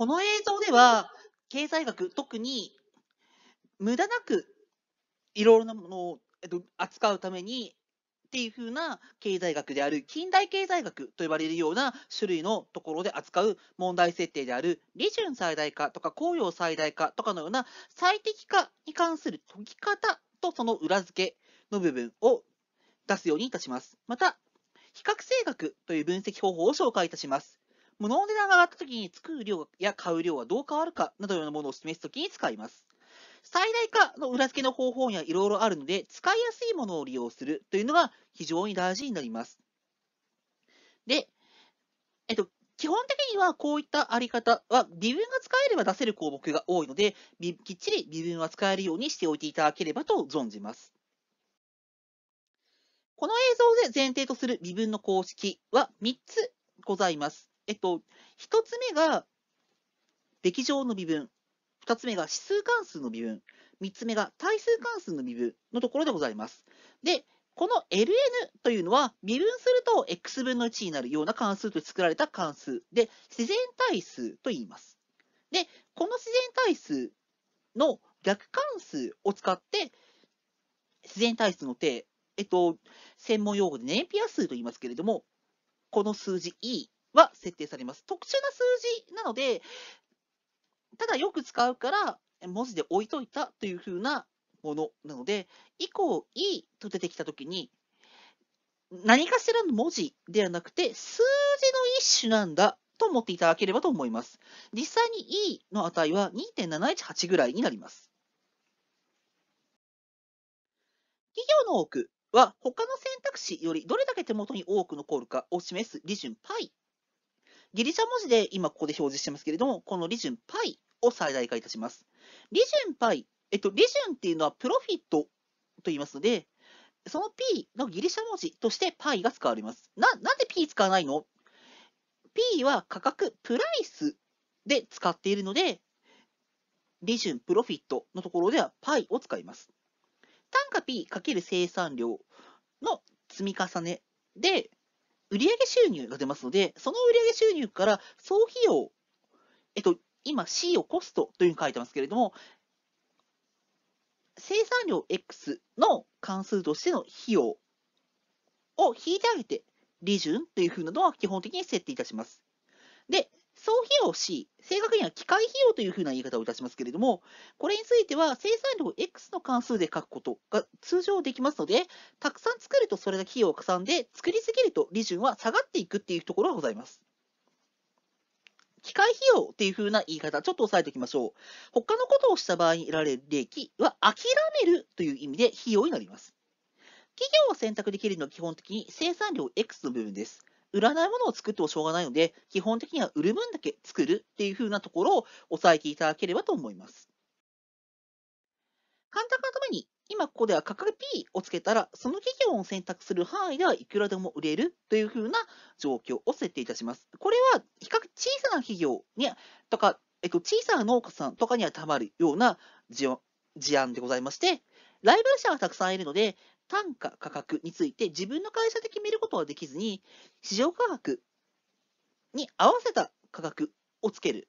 この映像では、経済学、特に無駄なくいろいろなものを扱うためにっていう風な経済学である近代経済学と呼ばれるような種類のところで扱う問題設定である利潤最大化とか公用最大化とかのような最適化に関する解き方とその裏付けの部分を出すようにいたします。また、比較性学という分析方法を紹介いたします。物の値段が上がった時に作る量や買う量はどう変わるかなどようなものを示す時に使います。最大化の裏付けの方法にはいろいろあるので、使いやすいものを利用するというのが非常に大事になります。で、えっと、基本的にはこういったあり方は、微分が使えれば出せる項目が多いので、きっちり微分は使えるようにしておいていただければと存じます。この映像で前提とする微分の公式は3つございます。えっと、1つ目が歴上の微分、2つ目が指数関数の微分、3つ目が対数関数の微分のところでございます。で、この ln というのは微分すると x 分の1になるような関数と作られた関数で、自然対数と言います。で、この自然対数の逆関数を使って、自然対数の定、えっと、専門用語でネンピア数と言いますけれども、この数字 E は設定されます。特殊な数字なので、ただよく使うから文字で置いといたというふうなものなので、以降 E と出てきたときに、何かしらの文字ではなくて数字の一種なんだと思っていただければと思います。実際に E の値は2.718ぐらいになります。企業の多くは他の選択肢よりどれだけ手元に多く残るかを示す利順 π ギリシャ文字で今ここで表示してますけれども、この利パ π を最大化いたします。利パ π、えっと、利ンっていうのはプロフィットと言いますので、その p のギリシャ文字として π が使われます。な、なんで p 使わないの ?p は価格、プライスで使っているので、利ン、プロフィットのところでは π を使います。単価 p× 生産量の積み重ねで、売上収入が出ますので、その売上収入から総費用、えっと、今 C をコストというふうに書いてますけれども、生産量 X の関数としての費用を引いてあげて、利順というふうなのは基本的に設定いたします。で、総費用 C、正確には機械費用というふうな言い方をいたしますけれども、これについては生産量 X の関数で書くことが通常できますので、たくさん作るとそれだけ費用をかさんで、作りすぎると利潤は下がっていくっていうところがございます。機械費用っていうふうな言い方、ちょっと押さえておきましょう。他のことをした場合に得られる利益は諦めるという意味で費用になります。企業を選択できるのは基本的に生産量 X の部分です。売らないものを作ってもしょうがないので、基本的には売る分だけ作るっていう風なところを押さえていただければと思います。簡単なために、今ここでは価格 P をつけたら、その企業を選択する範囲ではいくらでも売れるという風な状況を設定いたします。これは比較小さな企業にとか、えっと、小さな農家さんとかにはたまるような事案でございまして、ライバル社がたくさんいるので、単価、価格について自分の会社で決めることはできずに、市場価格に合わせた価格をつける。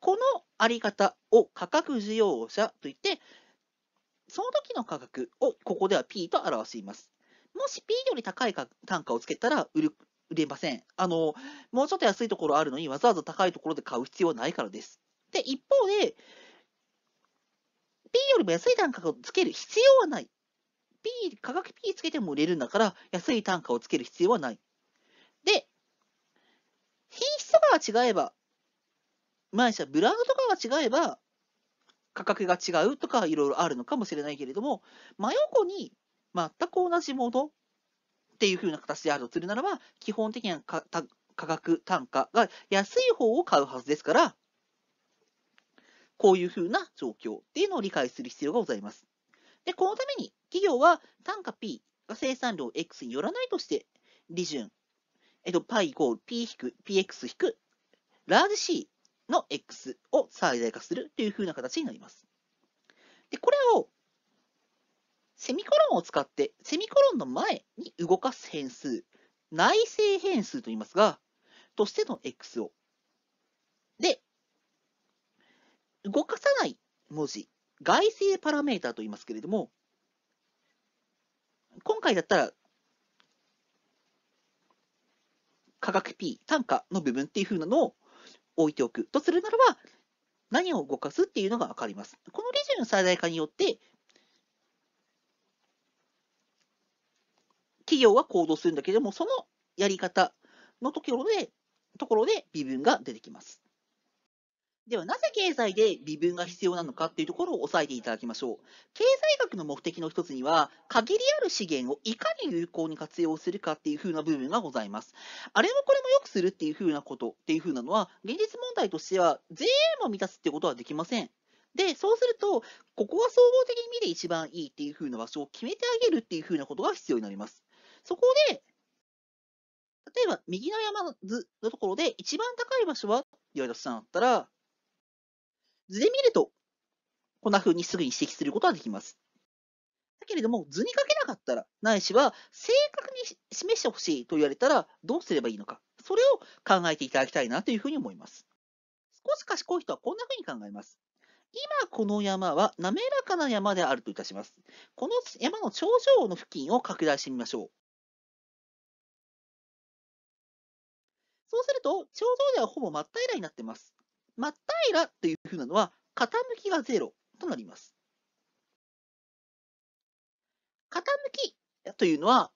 このあり方を価格需要者といって、その時の価格をここでは P と表しています。もし P より高い単価をつけたら売る売れません。あの、もうちょっと安いところあるのにわざわざ高いところで買う必要はないからです。で、一方で、P よりも安い単価をつける必要はない。P、価格 P つけても売れるんだから、安い単価をつける必要はない。で、品質とかが違えば、前者ブランドとかが違えば、価格が違うとかいろいろあるのかもしれないけれども、真横に全く同じものっていう風な形であるとするならば、基本的には価格単価が安い方を買うはずですから、こういうふうな状況っていうのを理解する必要がございます。で、このために企業は単価 P が生産量 X によらないとして、利潤、えっと、π イコール P 引く PX 引くラージ C の X を最大化するというふうな形になります。で、これをセミコロンを使って、セミコロンの前に動かす変数、内製変数と言いますが、としての X を、で、動かさない文字、外性パラメータと言いますけれども、今回だったら、価格 P、単価の部分っていうふうなのを置いておくとするならば、何を動かすっていうのが分かります。このレジュの最大化によって、企業は行動するんだけれども、そのやり方のところで、ところで微分が出てきます。ではなぜ経済で微分が必要なのかっていうところを押さえていただきましょう。経済学の目的の一つには、限りある資源をいかに有効に活用するかっていう風な部分がございます。あれもこれも良くするっていう風なことっていう風なのは、現実問題としては全員も満たすってことはできません。で、そうすると、ここは総合的に見て一番いいっていう風な場所を決めてあげるっていう風なことが必要になります。そこで、例えば右の山図のところで一番高い場所はって言われた人だったら、図で見ると、こんな風にすぐに指摘することができます。だけれども、図に書けなかったら、ないしは正確に示してほしいと言われたら、どうすればいいのか、それを考えていただきたいなというふうに思います。少し賢い人はこんなふうに考えます。今この山は滑らかな山であるといたします。この山の頂上の付近を拡大してみましょう。そうすると、頂上ではほぼ真っ平らになっています。真っ平らというふうなのは、傾きがロとなります。傾きというのは、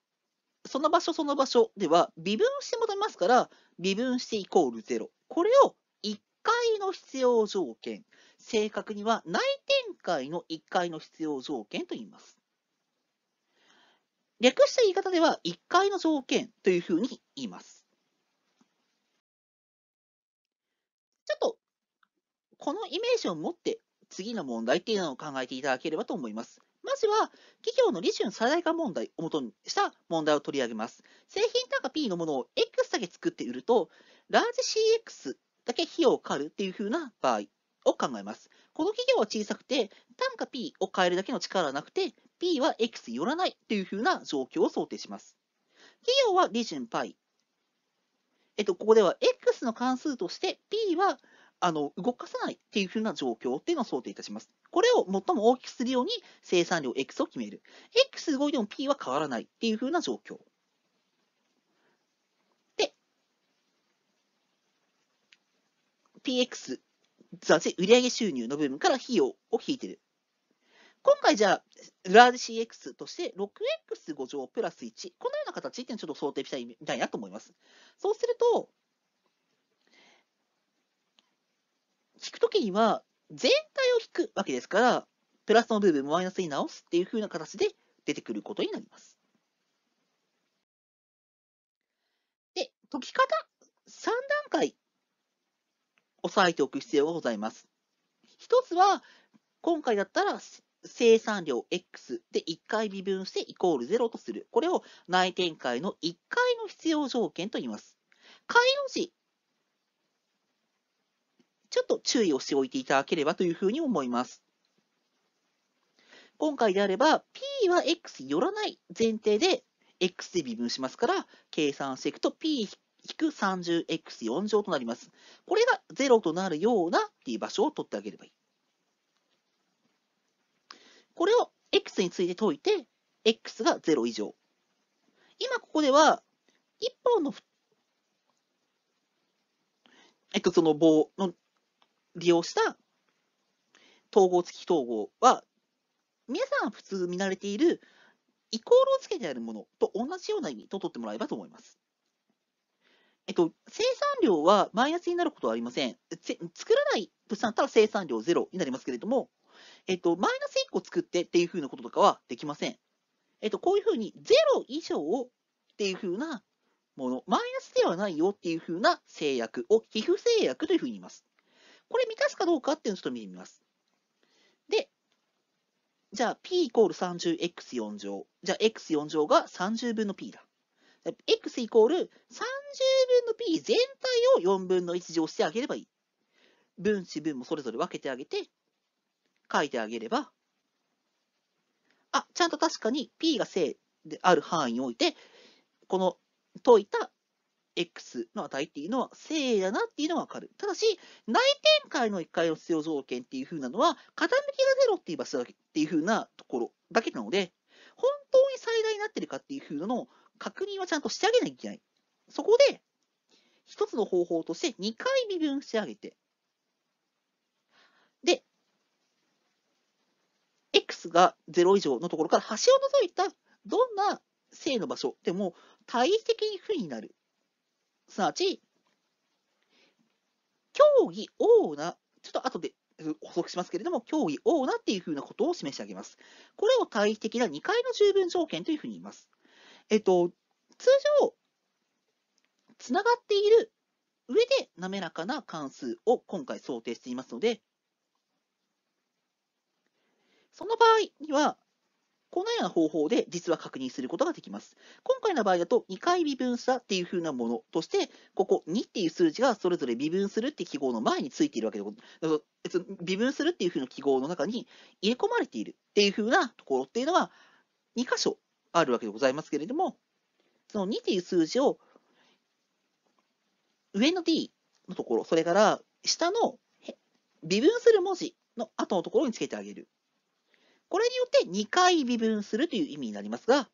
その場所その場所では微分して戻りますから、微分してイコール0。これを1回の必要条件。正確には内展開の1回の必要条件と言います。略した言い方では、1回の条件というふうに言います。このイメージを持って、次の問題っていうのを考えていただければと思います。まずは、企業の利潤最大化問題をもとにした問題を取り上げます。製品単価 P のものを X だけ作って売ると、ラージ CX だけ費用をかかるっていうふうな場合を考えます。この企業は小さくて、単価 P を変えるだけの力はなくて、P は X によらないというふうな状況を想定します。企業は利潤 π。えっと、ここでは X の関数として P はあの、動かさないっていうふうな状況っていうのを想定いたします。これを最も大きくするように生産量 X を決める。X 動いても P は変わらないっていうふうな状況。で、PX、ザジ売上収入の部分から費用を引いてる。今回じゃあ、ラージ CX として 6X5 乗プラス1。このような形っていうのをちょっと想定したいみたいなと思います。そうすると、引くときには、全体を引くわけですから、プラスの部分マイナスに直すっていう風な形で出てくることになります。で、解き方、3段階押さえておく必要がございます。一つは、今回だったら生産量 X で1回微分してイコール0とする。これを内展開の1回の必要条件と言います。回路時ちょっと注意をしておいていただければというふうに思います。今回であれば、P は X よらない前提で X で微分しますから、計算していくと P-30X4 乗となります。これが0となるようなっていう場所を取ってあげればいい。これを X について解いて、X が0以上。今ここでは、1本の、えっと、その棒の利用した統合付き統合は、皆さん普通見慣れているイコールをつけてあるものと同じような意味と取ってもらえばと思います。えっと、生産量はマイナスになることはありません。作らないとしたら生産量ゼロになりますけれども、えっと、マイナス1個作ってっていうふうなこととかはできません。えっと、こういうふうにゼロ以上っていうふうなもの、マイナスではないよっていうふうな制約を寄付制約というふうに言います。これ満たすかどうかっていうのをちょっと見てみます。で、じゃあ p イコール 30x4 乗。じゃあ x4 乗が30分の p だ。x イコール30分の p 全体を4分の1乗してあげればいい。分子分もそれぞれ分けてあげて、書いてあげれば、あ、ちゃんと確かに p が正である範囲において、この解いた x の値っていうのは正だなっていうのがわかる。ただし、内展開の1回の必要条件っていう風なのは、傾きが0って言えばすだけっていう風なところだけなので、本当に最大になってるかっていう風なのを確認はちゃんとしてあげなきゃいけない。そこで、一つの方法として2回微分してあげて、で、x が0以上のところから端を除いたどんな正の場所でも対比的に負になるすなわち、競技オーナー、ちょっと後で補足しますけれども、競技オーナーっていうふうなことを示してあげます。これを対比的な2回の十分条件というふうに言います。えっと、通常、つながっている上で滑らかな関数を今回想定していますので、その場合には、このような方法で実は確認することができます。今回の場合だと2回微分したっていう風なものとして、ここ2っていう数字がそれぞれ微分するって記号の前についているわけで、微分するっていう風な記号の中に入れ込まれているっていう風なところっていうのが2箇所あるわけでございますけれども、その2っていう数字を上の D のところ、それから下の微分する文字の後のところにつけてあげるこれによって2回微分するという意味になりますが、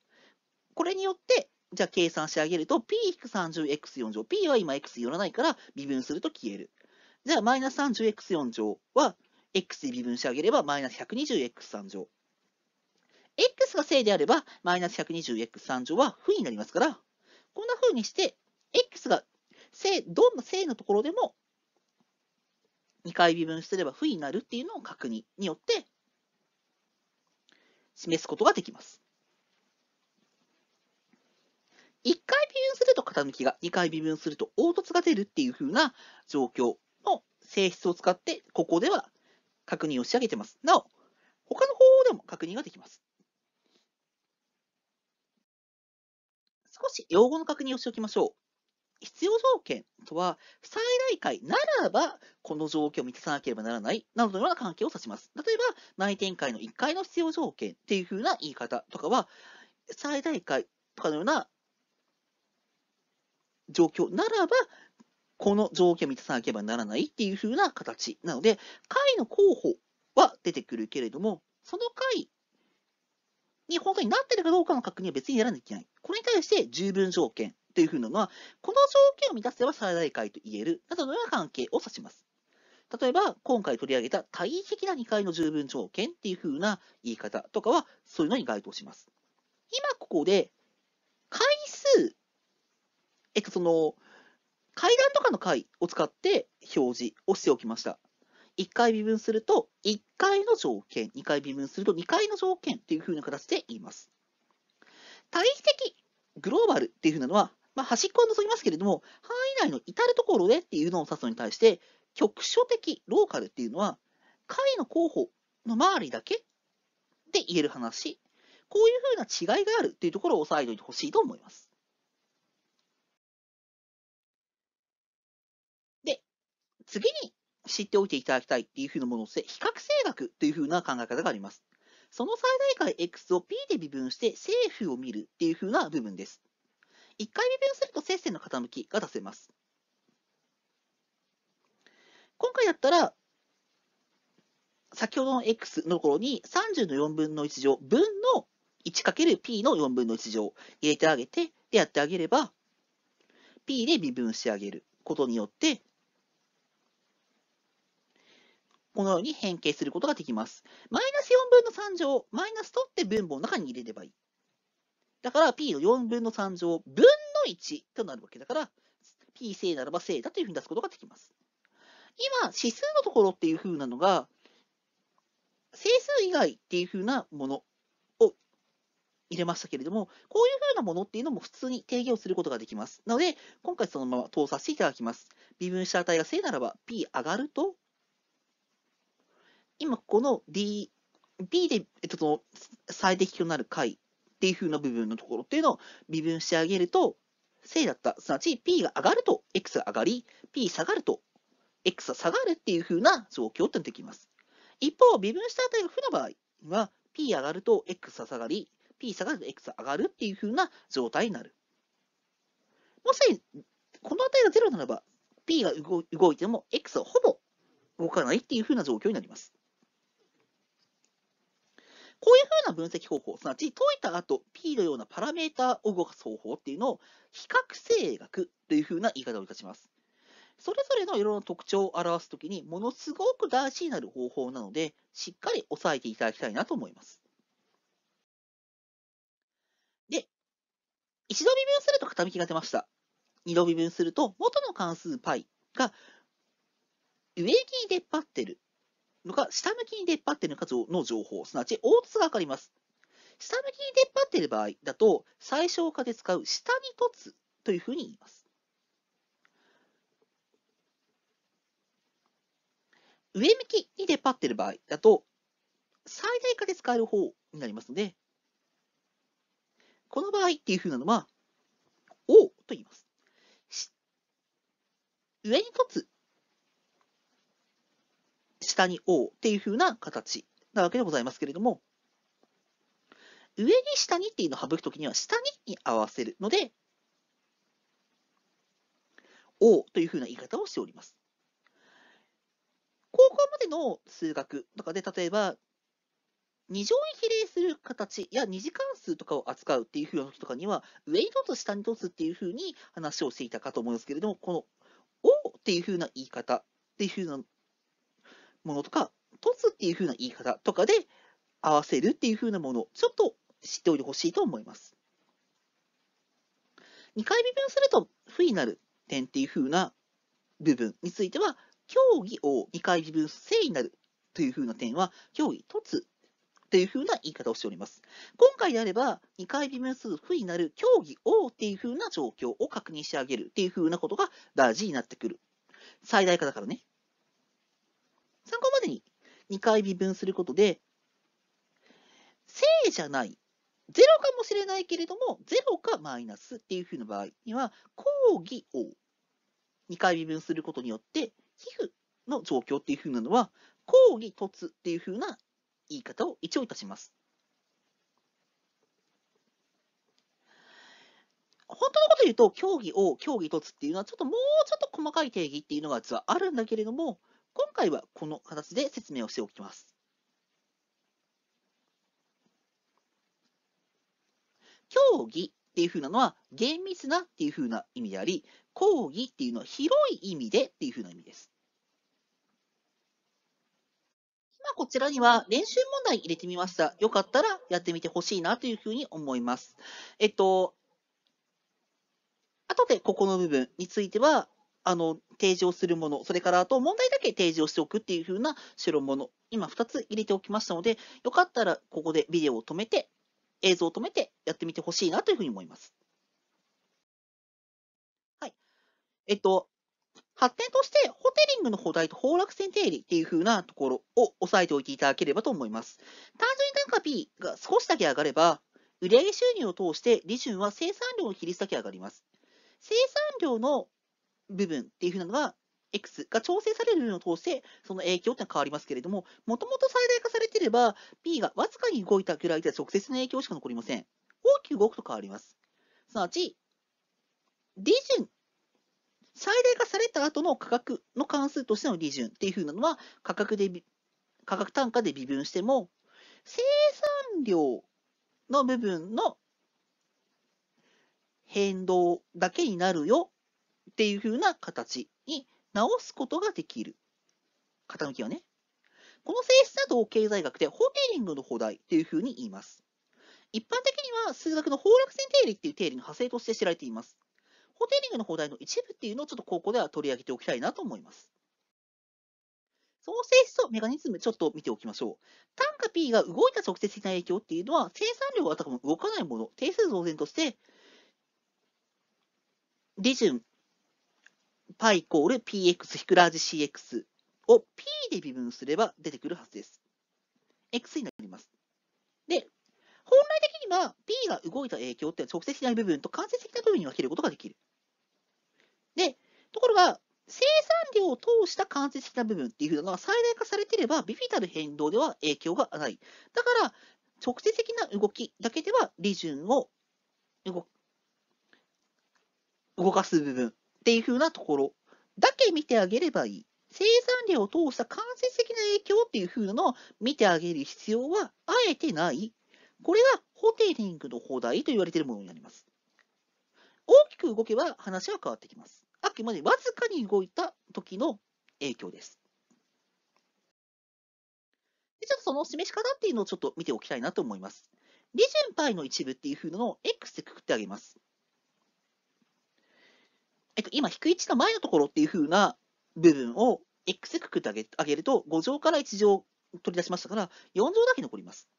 これによって、じゃあ計算してあげると、p-30x4 乗。p は今 x 寄らないから微分すると消える。じゃあ、マイナス 30x4 乗は、x で微分してあげれば、マイナス 120x3 乗。x が正であれば、マイナス 120x3 乗は負になりますから、こんな風にして、x が正、どんな正のところでも2回微分すれば負になるっていうのを確認によって、示すことができます。1回微分すると傾きが、2回微分すると凹凸が出るっていう風な状況の性質を使って、ここでは確認を仕上げてます。なお、他の方法でも確認ができます。少し用語の確認をしておきましょう。必要条件とは、最大回ならば、この状況を満たさなければならない、などのような関係を指します。例えば、内転回の1回の必要条件っていう風な言い方とかは、最大回とかのような状況ならば、この条件を満たさなければならないっていう風な形なので、解の候補は出てくるけれども、その回。に本当になってるかどうかの確認は別にやらなきゃいけない。これに対して十分条件というふうなのは、この条件を満たせば最大階と言える、などのような関係を指します。例えば、今回取り上げた対比的な2階の十分条件っていうふうな言い方とかは、そういうのに該当します。今ここで、回数、えっと、その、階段とかの階を使って表示をしておきました。1回微分すると、1回の条件、2回微分すると、2回の条件っていうふうな形で言います。対比的、グローバルっていうふうなのは、まあ、端っこは除きますけれども、範囲内の至るところへっていうのを指すのに対して、局所的、ローカルっていうのは、会の候補の周りだけで言える話。こういうふうな違いがあるっていうところを押さえておいてほしいと思います。で、次に知っておいていただきたいっていうふうなものとして、比較性学というふうな考え方があります。その最大解 X を P で微分して政府を見るっていうふうな部分です。1回微分すると接線の傾きが出せます。今回だったら、先ほどの x のところに30の4分の1乗分の 1×p の4分の1乗入れてあげて、でやってあげれば、p で微分してあげることによって、このように変形することができます。マイナス4分の3乗、マイナス取って分母の中に入れればいい。だから P の4分の3乗分の1となるわけだから、P 正ならば正だというふうに出すことができます。今、指数のところっていうふうなのが、整数以外っていうふうなものを入れましたけれども、こういうふうなものっていうのも普通に定義をすることができます。なので、今回そのまま通させていただきます。微分した値が正ならば P 上がると、今この D、P で、えっと、最適となる解っていう風な部分のところっていうのを微分してあげると、正だった、すなわち P が上がると X が上がり、P 下がると X が下がるっていう風な状況ってできます。一方、微分した値が負の場合は、P 上がると X が下がり、P 下がると X が上がるっていう風な状態になる。もし、この値が0ならば、P が動いても X はほぼ動かないっていう風な状況になります。こういうふうな分析方法、すなわち解いた後、P のようなパラメータを動かす方法っていうのを、比較性学というふうな言い方をいたします。それぞれの色の特徴を表すときに、ものすごく大事になる方法なので、しっかり押さえていただきたいなと思います。で、一度微分すると傾きが出ました。二度微分すると、元の関数 π が上に出っ張ってるのが下向きに出っ張っている数の情報、すなわち凹凸がわかります。下向きに出っ張っている場合だと、最小化で使う下に凸というふうに言います。上向きに出っ張っている場合だと、最大化で使える方になりますので、この場合っていうふうなのは、O と言います。上に凸下に O っていう風な形なわけでございますけれども、上に下にっていうのを省くときには、下にに合わせるので、O という風な言い方をしております。高校までの数学とかで、例えば、2乗に比例する形や2次関数とかを扱うっていう風な時とかには、上にとつ下にとつっていう風に話をしていたかと思いますけれども、この O っていう風な言い方っていう風なものとか、凸っていう風な言い方とかで合わせるっていう風なもの、ちょっと知っておいてほしいと思います。2回微分すると、不になる点っていう風な部分については、競技を2回微分正になるという風な点は、競技凸という風な言い方をしております。今回であれば、2回微分す数不になる競技をっていう風な状況を確認してあげるっていう風なことが大事になってくる。最大化だからね。参考までに2回微分することで、正じゃない、0かもしれないけれども、0かマイナスっていうふうな場合には、講義を2回微分することによって、皮膚の状況っていうふうなのは、講義凸っていうふうな言い方を一応いたします。本当のこと言うと、競技を競技凸っていうのは、ちょっともうちょっと細かい定義っていうのが実はあるんだけれども、今回はこの形で説明をしておきます。競技っていうふうなのは厳密なっていうふうな意味であり、講義っていうのは広い意味でっていうふうな意味です。今こちらには練習問題入れてみました。よかったらやってみてほしいなというふうに思います。えっと、後でここの部分については、あの、提示をするもの、それからあと問題だけ提示をしておくっていう風な代物、今2つ入れておきましたので、よかったらここでビデオを止めて、映像を止めてやってみてほしいなというふうに思います。はい。えっと、発展としてホテリングの放題と崩落線定理っていう風なところを押さえておいていただければと思います。単純に単価 P が少しだけ上がれば、売上収入を通して利潤は生産量の比率だけ上がります。生産量の部分っていうふうなのが X が調整されるのを通して、その影響ってのは変わりますけれども、もともと最大化されていれば、P がわずかに動いたぐらいでは直接の影響しか残りません。大きく動くと変わります。すなわち、利順、最大化された後の価格の関数としての利順っていうふうなのは、価格で、価格単価で微分しても、生産量の部分の変動だけになるよっていう風な形に直すことができる。傾きをね。この性質などを経済学で法定リングの法題という風に言います。一般的には数学の法略線定理っていう定理の派生として知られています。法定リングの法題の一部っていうのをちょっと高校では取り上げておきたいなと思います。その性質とメカニズムちょっと見ておきましょう。単価 P が動いた直接的な影響っていうのは生産量があたかも動かないもの、定数増減として、利順、パイコール px ひくラージ cx を p で微分すれば出てくるはずです。x になります。で、本来的には p が動いた影響って直接的な部分と間接的な部分に分けることができる。で、ところが、生産量を通した間接的な部分っていうのが最大化されていれば、ビフィタル変動では影響がない。だから、直接的な動きだけでは利潤を動かす部分っていう風なところだけ見てあげればいい。生産量を通した間接的な影響っていう風なのを見てあげる必要はあえてない。これがホテリングの放題と言われているものになります。大きく動けば話は変わってきます。あくまでわずかに動いた時の影響です。でちょっとその示し方っていうのをちょっと見ておきたいなと思います。利順 π の一部っていう風なのを x でくくってあげます。えっと、今、低い置の前のところっていう風な部分を X くくってあげあげると、5乗から1乗取り出しましたから、4乗だけ残ります。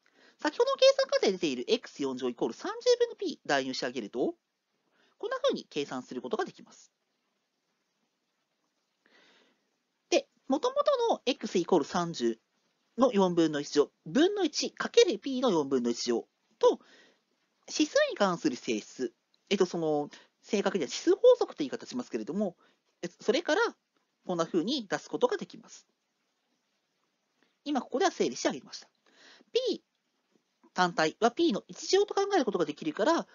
先ほどの計算過程で出ている X4 乗イコール30分の P 代入してあげると、こんな風に計算することができます。で、もともとの X イコール30の4分の1乗、分の1かける P の4分の1乗と、指数に関する性質、えっと、その正確には指数法則という言い方しますけれども、それからこんな風に出すことができます。今ここでは整理してあげました。P 単体は P の1乗と考えることができるから、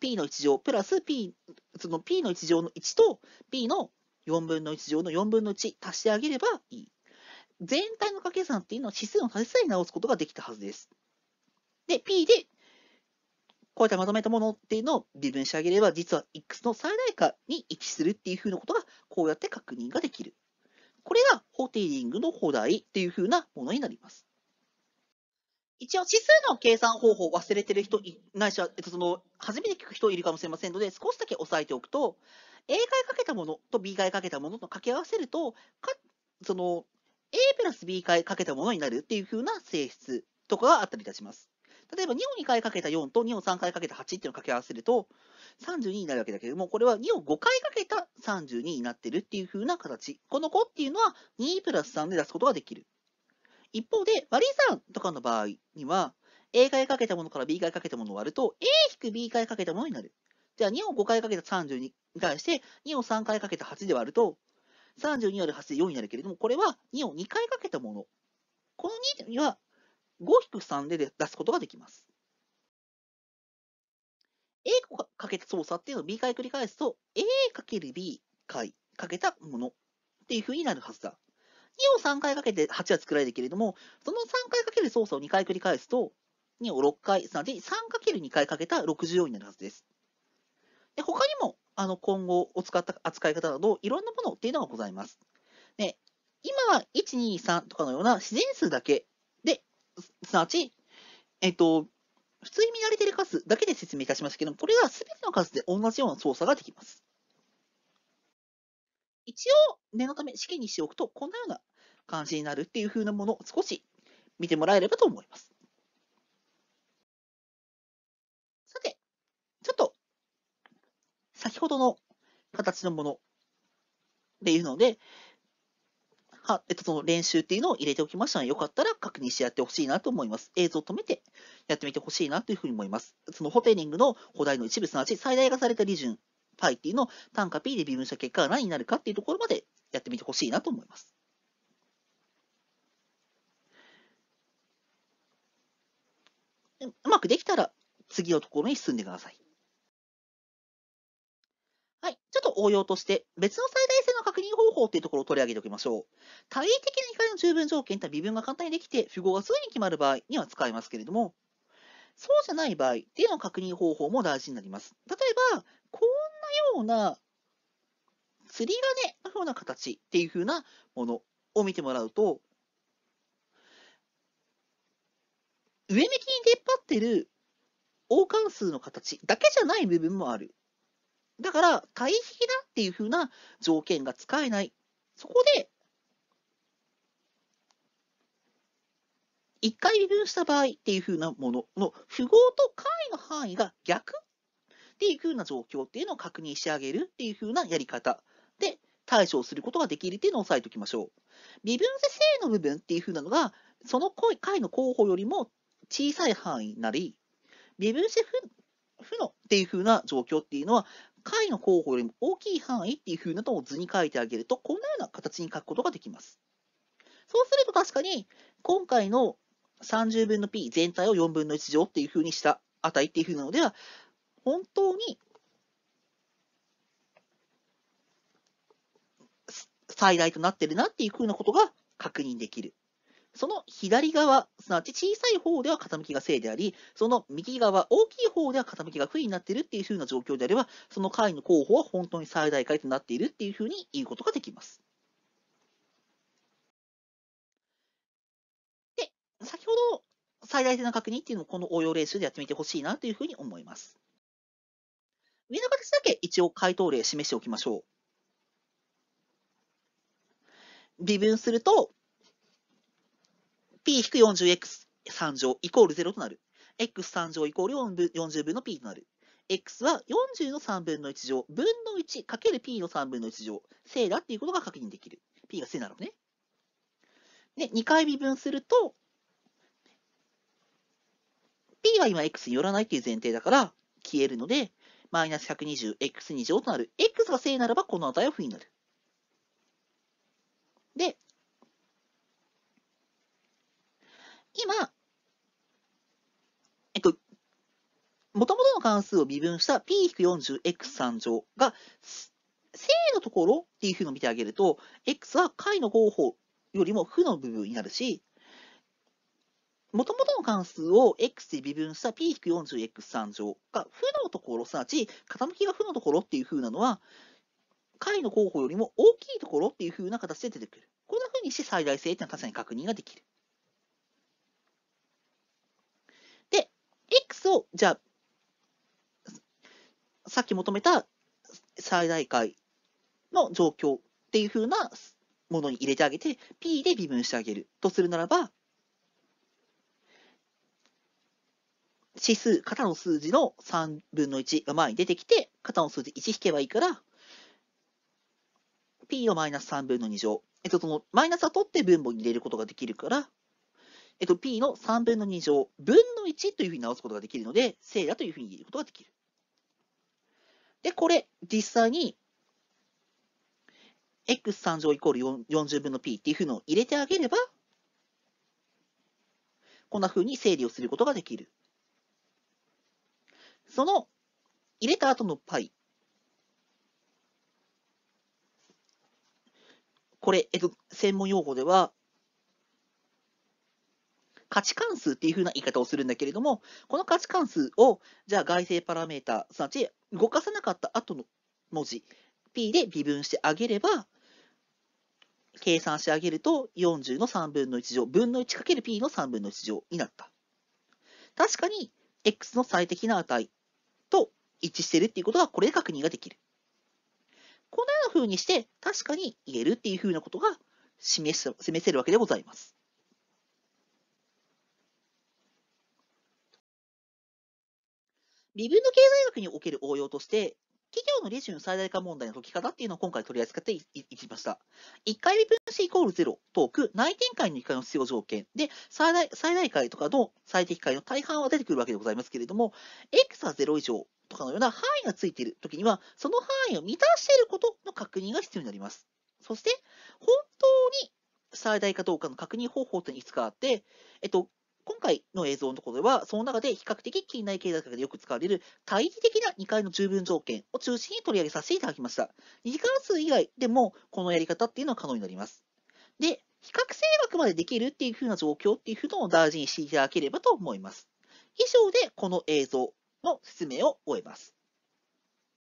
P の1乗プラス P、その P の1乗の1と P の4分の1乗の4分の1足してあげればいい。全体の掛け算っていうのは指数の足し算に直すことができたはずです。で、P でこういったまとめたものっていうのを微分してあげれば、実は X の最大化に位置するっていうふうなことが、こうやって確認ができる。これがホテイリングの放題っていうふうなものになります。一応指数の計算方法を忘れてる人い、ないしは、えっと、その、初めて聞く人いるかもしれませんので、少しだけ押さえておくと、A 回かけたものと B 回かけたものと掛け合わせると、かその、A プラス B 回かけたものになるっていうふうな性質とかがあったりいたします。例えば2を2回かけた4と2を3回かけた8っていうのを掛け合わせると、32になるわけだけれども、これは2を5回かけた32になってるっていう風な形。この5っていうのは2プラス3で出すことができる。一方で、割り算とかの場合には、a 回かけたものから b 回かけたものを割ると、a-b 回かけたものになる。じゃあ2を5回かけた32に対して、2を3回かけた8で割ると、32割る8で4になるけれども、これは2を2回かけたもの。この2は5-3で出すことができます。A かけた操作っていうのを B 回繰り返すと、a る b 回かけたものっていうふうになるはずだ。2を3回かけて8は作られるけれども、その3回かける操作を2回繰り返すと、2を6回、すなける3 2回かけた64になるはずです。で他にも、あの、今後を使った扱い方など、いろんなものっていうのがございます。で今は1、2、3とかのような自然数だけすなわち、えっ、と、普通に見慣れている数だけで説明いたしますけども、これす全ての数で同じような操作ができます。一応、念のため式にしておくと、こんなような感じになるっていう風なものを少し見てもらえればと思います。さて、ちょっと、先ほどの形のものっていうので、はえっと、その練習っていうのを入れておきましたので、よかったら確認してやってほしいなと思います。映像を止めてやってみてほしいなというふうに思います。そのホテリングの補題の一部、すなわち最大化された利順、π っていうのを単価 p で微分した結果が何になるかっていうところまでやってみてほしいなと思います。うまくできたら次のところに進んでください。はい。ちょっと応用として、別の最大確認方法っていうところを取り上げておきましょう。対位的な光の十分条件とは微分が簡単にできて、符号がすぐに決まる場合には使えますけれども、そうじゃない場合っていうの確認方法も大事になります。例えば、こんなような釣り金のような形っていうふうなものを見てもらうと、上向きに出っ張ってる王冠数の形だけじゃない部分もあるだから、回比だっていうふうな条件が使えない。そこで、1回微分した場合っていうふうなものの符号と解の範囲が逆っていうふうな状況っていうのを確認してあげるっていうふうなやり方で対処することができるっていうのを押さえておきましょう。微分せ正の部分っていうふうなのが、その解の候補よりも小さい範囲なり、微分せ負のっていうふうな状況っていうのは、解の候補よりも大きい範囲っていう風なとを図に書いてあげると、こんなような形に書くことができます。そうすると確かに、今回の30分の p 全体を4分の1乗っていう風にした値っていう風なのでは、本当に最大となってるなっていう風なことが確認できる。その左側、すなわち小さい方では傾きが正であり、その右側、大きい方では傾きが不利になっているっていううな状況であれば、その解の候補は本当に最大解となっているっていうふうに言うことができます。で、先ほど最大性の確認っていうのをこの応用練習でやってみてほしいなというふうに思います。上の形だけ一応回答例示しておきましょう。微分すると、p-40x3 乗イコール0となる。x3 乗イコール40分の p となる。x は40の3分の1乗、分の1かける p の3分の1乗、正だっていうことが確認できる。p が正なのね。で、2回微分すると、p は今 x によらないっていう前提だから消えるので、マイナス 120x2 乗となる。x が正ならばこの値は負になる。で、今、えっと、もともとの関数を微分した p-40x3 乗が、正のところっていうふうに見てあげると、x は解の方法よりも負の部分になるし、もともとの関数を x で微分した p-40x3 乗が負のところ、すなわち傾きが負のところっていうふうなのは、解の候補よりも大きいところっていうふうな形で出てくる。こんなふうにして最大性っていうのは確かに確認ができる。X を、じゃあ、さっき求めた最大解の状況っていう風なものに入れてあげて、P で微分してあげるとするならば、指数、型の数字の3分の1が前に出てきて、型の数字1引けばいいから、P をマイナス3分の2乗。えっと、そのマイナスは取って分母に入れることができるから、えっと、p の3分の2乗、分の1というふうに直すことができるので、正だというふうに言えることができる。で、これ、実際に x3 乗イコール40分の p っていうふのを入れてあげれば、こんなふうに整理をすることができる。その入れた後の π。これ、えっと、専門用語では価値関数っていう風な言い方をするんだけれども、この価値関数を、じゃあ外性パラメータ、すなわち動かさなかった後の文字、p で微分してあげれば、計算してあげると40の3分の1乗、分の1る p の3分の1乗になった。確かに、x の最適な値と一致してるっていうことが、これで確認ができる。このような風にして、確かに言えるっていう風なことが示示せるわけでございます。微分の経済学における応用として、企業のレジの最大化問題の解き方っていうのを今回取り扱っていきました。1回微分子イコール0とく内転換の1回の必要条件で、最大最大回とかの最適解の大半は出てくるわけでございますけれども、x は0以上とかのような範囲がついているときには、その範囲を満たしていることの確認が必要になります。そして、本当に最大かどうかの確認方法というのがいくつかあって、えっと、今回の映像のところでは、その中で比較的近代経済学でよく使われる対義的な2階の十分条件を中心に取り上げさせていただきました。2次関数以外でも、このやり方っていうのは可能になります。で、比較性学までできるっていう風な状況っていうのを大事にしていただければと思います。以上でこの映像の説明を終えます。